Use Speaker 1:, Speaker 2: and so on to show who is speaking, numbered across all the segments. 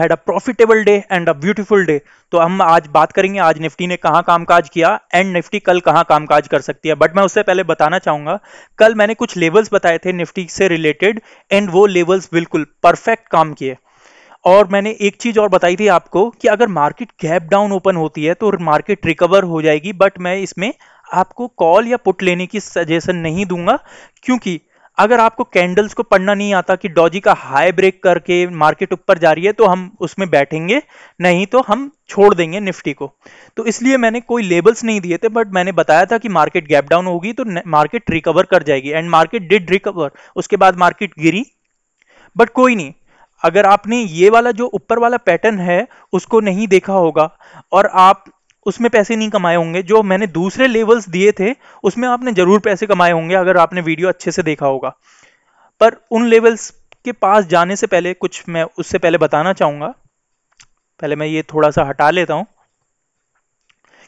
Speaker 1: had a profitable day and a beautiful day तो हम आज बात करेंगे आज निफ्टी ने कहाँ कामकाज किया एंड निफ्टी कल कहाँ कामकाज कर सकती है बट मैं उससे पहले बताना चाहूंगा कल मैंने कुछ लेवल्स बताए थे निफ्टी से रिलेटेड एंड वो लेवल्स बिल्कुल परफेक्ट काम किए और मैंने एक चीज और बताई थी आपको कि अगर मार्केट गैप डाउन ओपन होती है तो मार्केट रिकवर हो जाएगी बट मैं इसमें आपको कॉल या पुट लेने की सजेशन नहीं दूंगा क्योंकि अगर आपको कैंडल्स को पढ़ना नहीं आता कि डॉजी का हाई ब्रेक करके मार्केट ऊपर जा रही है तो हम उसमें बैठेंगे नहीं तो हम छोड़ देंगे निफ्टी को तो इसलिए मैंने कोई लेबल्स नहीं दिए थे बट मैंने बताया था कि मार्केट गैप डाउन होगी तो मार्केट रिकवर कर जाएगी एंड मार्केट डिड रिकवर उसके बाद मार्केट गिरी बट कोई नहीं अगर आपने ये वाला जो ऊपर वाला पैटर्न है उसको नहीं देखा होगा और आप उसमें पैसे नहीं कमाए होंगे जो मैंने दूसरे लेवल्स दिए थे उसमें आपने ज़रूर पैसे कमाए होंगे अगर आपने वीडियो अच्छे से देखा होगा पर उन लेवल्स के पास जाने से पहले कुछ मैं उससे पहले बताना चाहूँगा पहले मैं ये थोड़ा सा हटा लेता हूँ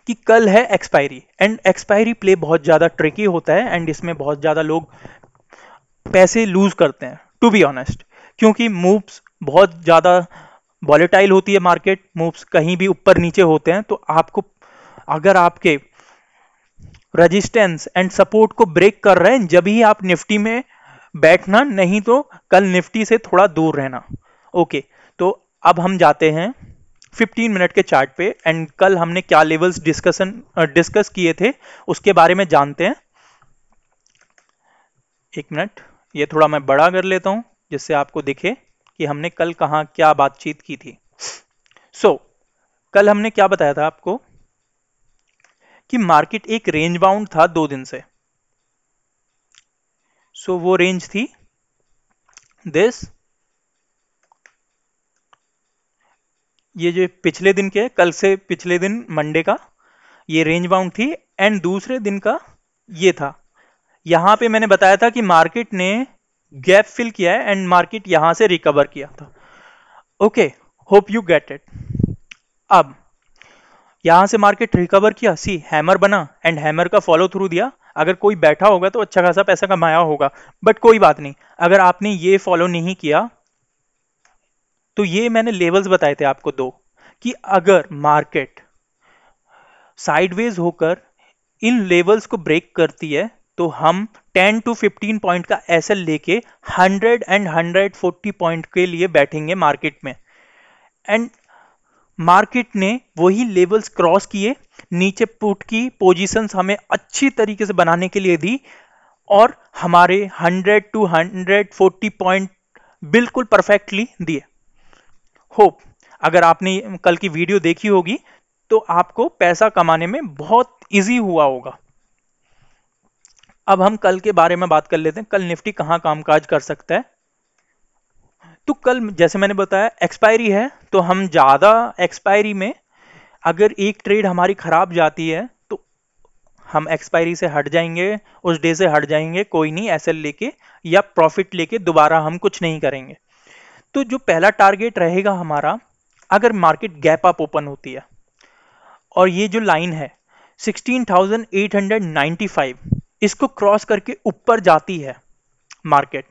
Speaker 1: कि कल है एक्सपायरी एंड एक्सपायरी प्ले बहुत ज़्यादा ट्रिकी होता है एंड इसमें बहुत ज़्यादा लोग पैसे लूज करते हैं टू बी ऑनेस्ट क्योंकि मूव्स बहुत ज़्यादा वॉलेटाइल होती है मार्केट मूव्स कहीं भी ऊपर नीचे होते हैं तो आपको अगर आपके रेजिस्टेंस एंड सपोर्ट को ब्रेक कर रहे हैं जब ही आप निफ्टी में बैठना नहीं तो कल निफ्टी से थोड़ा दूर रहना ओके तो अब हम जाते हैं 15 मिनट के चार्ट पे एंड कल हमने क्या लेवल्स डिस्कशन डिस्कस किए थे उसके बारे में जानते हैं एक मिनट ये थोड़ा मैं बड़ा कर लेता हूँ जिससे आपको दिखे कि हमने कल कहा क्या बातचीत की थी सो so, कल हमने क्या बताया था आपको कि मार्केट एक रेंज बाउंड था दो दिन से सो so, वो रेंज थी दिस ये जो पिछले दिन के कल से पिछले दिन मंडे का ये रेंज बाउंड थी एंड दूसरे दिन का ये था यहां पे मैंने बताया था कि मार्केट ने गैप फिल किया है एंड मार्केट यहां से रिकवर किया था okay hope you get it अब यहां से मार्केट रिकवर किया सी हैमर बना एंड हैमर का फॉलो थ्रू दिया अगर कोई बैठा होगा तो अच्छा खासा पैसा कमाया होगा बट कोई बात नहीं अगर आपने ये फॉलो नहीं किया तो ये मैंने लेवल्स बताए थे आपको दो कि अगर मार्केट साइडवेज होकर इन लेवल्स को ब्रेक करती है तो हम टेन टू फिफ्टीन पॉइंट का एस लेके hundred and hundred forty point के लिए बैठेंगे मार्केट में एंड मार्केट ने वही लेवल्स क्रॉस किए नीचे पुट की पोजीशंस हमें अच्छी तरीके से बनाने के लिए दी और हमारे 100 टू 140 पॉइंट बिल्कुल परफेक्टली दिए होप अगर आपने कल की वीडियो देखी होगी तो आपको पैसा कमाने में बहुत इजी हुआ होगा अब हम कल के बारे में बात कर लेते हैं कल निफ्टी कहाँ कामकाज कर सकता है तो कल जैसे मैंने बताया एक्सपायरी है तो हम ज़्यादा एक्सपायरी में अगर एक ट्रेड हमारी ख़राब जाती है तो हम एक्सपायरी से हट जाएंगे उस डे से हट जाएंगे कोई नहीं ऐसे लेके या प्रॉफिट लेके दोबारा हम कुछ नहीं करेंगे तो जो पहला टारगेट रहेगा हमारा अगर मार्केट गैप अप ओपन होती है और ये जो लाइन है 16,895 इसको क्रॉस करके ऊपर जाती है मार्केट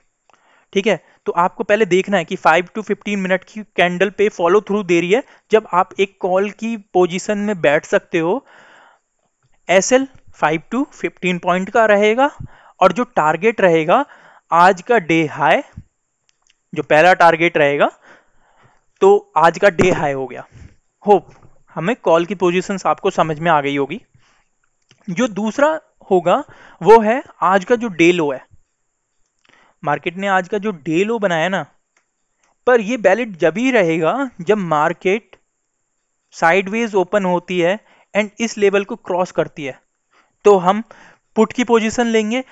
Speaker 1: ठीक है तो आपको पहले देखना है कि 5 टू 15 मिनट की कैंडल पे फॉलो थ्रू दे रही है जब आप एक कॉल की पोजीशन में बैठ सकते हो S L five to fifteen point का रहेगा और जो टारगेट रहेगा आज का डे हाई जो पहला टारगेट रहेगा तो आज का डे हाई हो गया होप हमें कॉल की पोजीशंस आपको समझ में आ गई होगी जो दूसरा होगा वो है आज का जो डे लो है मार्केट ने आज का जो डे लो बनाया ना पर ये वैलिड जब ही रहेगा जब मार्केट साइडवेज ओपन होती है एंड इस लेवल को क्रॉस करती है तो हम पुट की पोजीशन लेंगे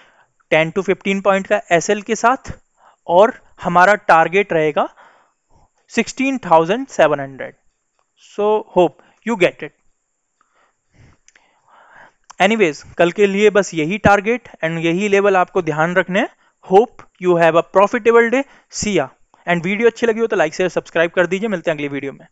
Speaker 1: 10 टू 15 पॉइंट का एसएल के साथ और हमारा टारगेट रहेगा 16,700 so hope you get it anyways कल के लिए बस यही टारगेट एंड यही लेवल आपको ध्यान रखने hope you have a profitable day see ya and video अच्छी लगी हो तो लाइक शेयर सब्सक्राइब कर दीजिए मिलते हैं अगली वीडियो में